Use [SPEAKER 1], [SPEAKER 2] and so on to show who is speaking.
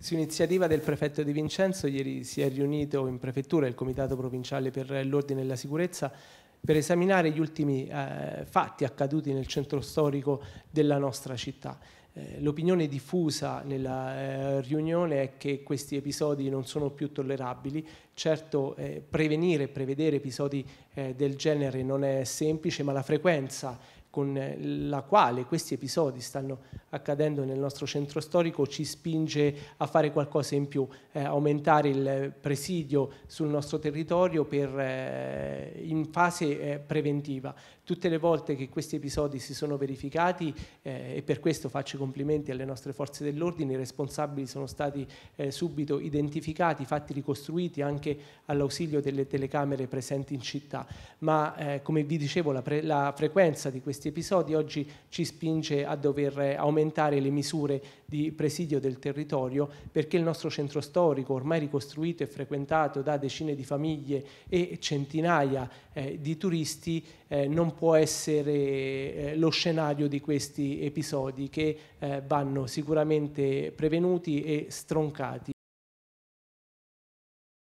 [SPEAKER 1] Su iniziativa del prefetto Di Vincenzo ieri si è riunito in prefettura il Comitato Provinciale per l'Ordine e la Sicurezza per esaminare gli ultimi eh, fatti accaduti nel centro storico della nostra città. Eh, L'opinione diffusa nella eh, riunione è che questi episodi non sono più tollerabili, certo eh, prevenire e prevedere episodi eh, del genere non è semplice, ma la frequenza con eh, la quale questi episodi stanno accadendo nel nostro centro storico ci spinge a fare qualcosa in più, eh, aumentare il presidio sul nostro territorio per, eh, in fase eh, preventiva. Tutte le volte che questi episodi si sono verificati, eh, e per questo faccio i complimenti alle nostre forze dell'ordine, i responsabili sono stati eh, subito identificati, fatti ricostruiti anche all'ausilio delle telecamere presenti in città, ma come vi dicevo la, pre- la frequenza di questi episodi oggi ci spinge a dover aumentare le misure di presidio del territorio perché il nostro centro storico, ormai ricostruito e frequentato da decine di famiglie e centinaia eh, di turisti, eh, non può essere eh, lo scenario di questi episodi che eh, vanno sicuramente prevenuti e stroncati.